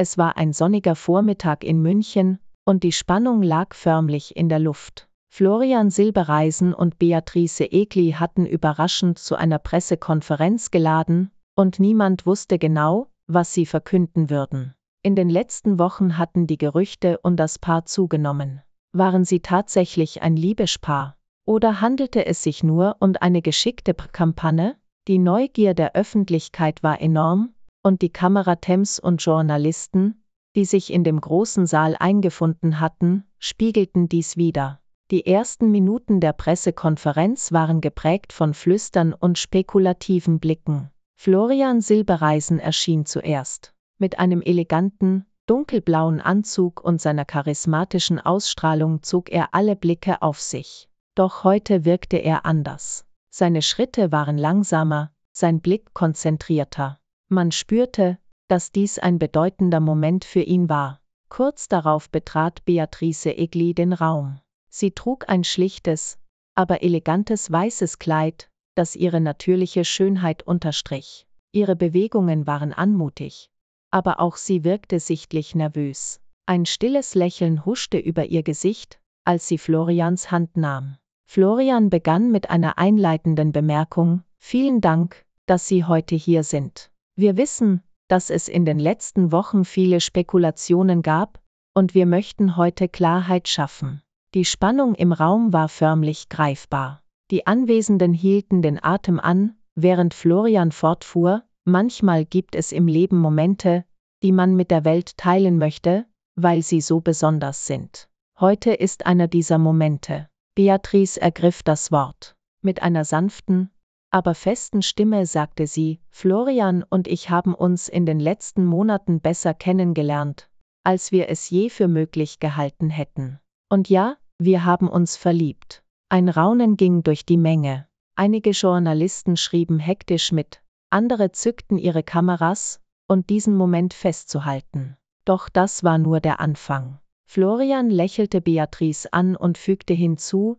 Es war ein sonniger Vormittag in München, und die Spannung lag förmlich in der Luft. Florian Silbereisen und Beatrice Egli hatten überraschend zu einer Pressekonferenz geladen, und niemand wusste genau, was sie verkünden würden. In den letzten Wochen hatten die Gerüchte um das Paar zugenommen. Waren sie tatsächlich ein Liebespaar? Oder handelte es sich nur um eine geschickte Kampagne? Die Neugier der Öffentlichkeit war enorm, und die Kamerateams und Journalisten, die sich in dem großen Saal eingefunden hatten, spiegelten dies wider. Die ersten Minuten der Pressekonferenz waren geprägt von Flüstern und spekulativen Blicken. Florian Silbereisen erschien zuerst. Mit einem eleganten, dunkelblauen Anzug und seiner charismatischen Ausstrahlung zog er alle Blicke auf sich. Doch heute wirkte er anders. Seine Schritte waren langsamer, sein Blick konzentrierter. Man spürte, dass dies ein bedeutender Moment für ihn war. Kurz darauf betrat Beatrice Egli den Raum. Sie trug ein schlichtes, aber elegantes weißes Kleid, das ihre natürliche Schönheit unterstrich. Ihre Bewegungen waren anmutig, aber auch sie wirkte sichtlich nervös. Ein stilles Lächeln huschte über ihr Gesicht, als sie Florians Hand nahm. Florian begann mit einer einleitenden Bemerkung, Vielen Dank, dass Sie heute hier sind. Wir wissen, dass es in den letzten Wochen viele Spekulationen gab, und wir möchten heute Klarheit schaffen. Die Spannung im Raum war förmlich greifbar. Die Anwesenden hielten den Atem an, während Florian fortfuhr, manchmal gibt es im Leben Momente, die man mit der Welt teilen möchte, weil sie so besonders sind. Heute ist einer dieser Momente. Beatrice ergriff das Wort. Mit einer sanften, aber festen Stimme sagte sie, Florian und ich haben uns in den letzten Monaten besser kennengelernt, als wir es je für möglich gehalten hätten. Und ja, wir haben uns verliebt. Ein Raunen ging durch die Menge. Einige Journalisten schrieben hektisch mit, andere zückten ihre Kameras, um diesen Moment festzuhalten. Doch das war nur der Anfang. Florian lächelte Beatrice an und fügte hinzu,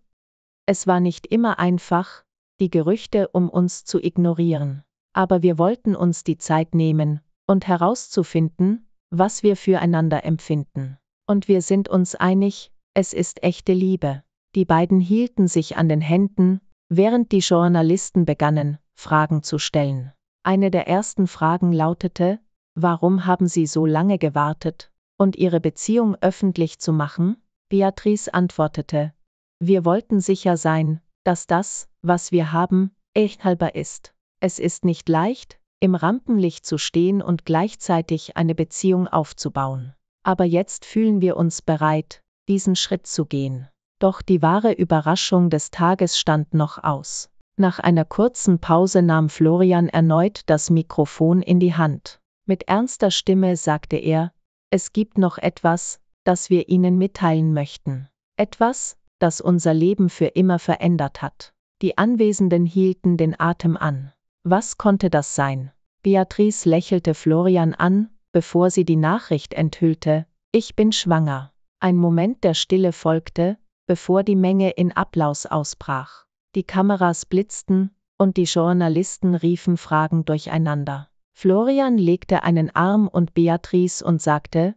es war nicht immer einfach, die Gerüchte, um uns zu ignorieren. Aber wir wollten uns die Zeit nehmen, und herauszufinden, was wir füreinander empfinden. Und wir sind uns einig, es ist echte Liebe. Die beiden hielten sich an den Händen, während die Journalisten begannen, Fragen zu stellen. Eine der ersten Fragen lautete, warum haben Sie so lange gewartet, und Ihre Beziehung öffentlich zu machen? Beatrice antwortete, wir wollten sicher sein, dass das, was wir haben, echt halber ist. Es ist nicht leicht, im Rampenlicht zu stehen und gleichzeitig eine Beziehung aufzubauen. Aber jetzt fühlen wir uns bereit, diesen Schritt zu gehen. Doch die wahre Überraschung des Tages stand noch aus. Nach einer kurzen Pause nahm Florian erneut das Mikrofon in die Hand. Mit ernster Stimme sagte er, es gibt noch etwas, das wir Ihnen mitteilen möchten. Etwas, das unser Leben für immer verändert hat. Die Anwesenden hielten den Atem an. Was konnte das sein? Beatrice lächelte Florian an, bevor sie die Nachricht enthüllte, ich bin schwanger. Ein Moment der Stille folgte, bevor die Menge in Applaus ausbrach. Die Kameras blitzten, und die Journalisten riefen Fragen durcheinander. Florian legte einen Arm und Beatrice und sagte,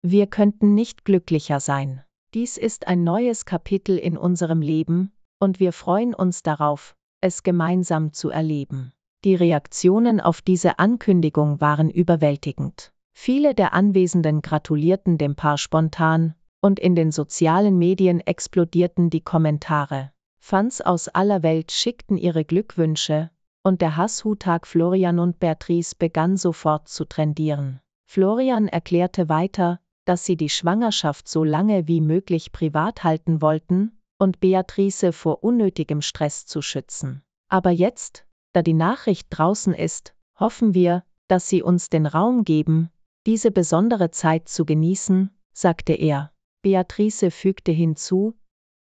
wir könnten nicht glücklicher sein. Dies ist ein neues Kapitel in unserem Leben, und wir freuen uns darauf, es gemeinsam zu erleben. Die Reaktionen auf diese Ankündigung waren überwältigend. Viele der Anwesenden gratulierten dem Paar spontan, und in den sozialen Medien explodierten die Kommentare. Fans aus aller Welt schickten ihre Glückwünsche, und der Hasshutag Florian und Beatrice begann sofort zu trendieren. Florian erklärte weiter, dass sie die Schwangerschaft so lange wie möglich privat halten wollten, und Beatrice vor unnötigem Stress zu schützen. Aber jetzt, da die Nachricht draußen ist, hoffen wir, dass Sie uns den Raum geben, diese besondere Zeit zu genießen, sagte er. Beatrice fügte hinzu,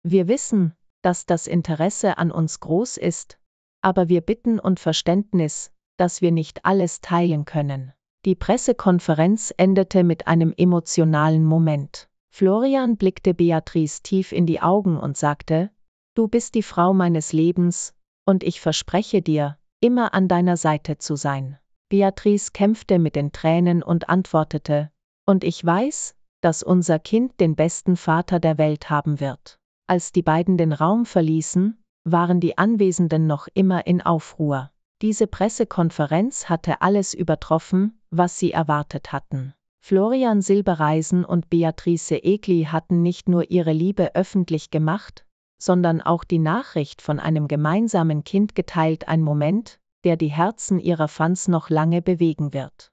wir wissen, dass das Interesse an uns groß ist, aber wir bitten um Verständnis, dass wir nicht alles teilen können. Die Pressekonferenz endete mit einem emotionalen Moment. Florian blickte Beatrice tief in die Augen und sagte, Du bist die Frau meines Lebens, und ich verspreche dir, immer an deiner Seite zu sein. Beatrice kämpfte mit den Tränen und antwortete, Und ich weiß, dass unser Kind den besten Vater der Welt haben wird. Als die beiden den Raum verließen, waren die Anwesenden noch immer in Aufruhr. Diese Pressekonferenz hatte alles übertroffen, was sie erwartet hatten. Florian Silbereisen und Beatrice Egli hatten nicht nur ihre Liebe öffentlich gemacht, sondern auch die Nachricht von einem gemeinsamen Kind geteilt, ein Moment, der die Herzen ihrer Fans noch lange bewegen wird.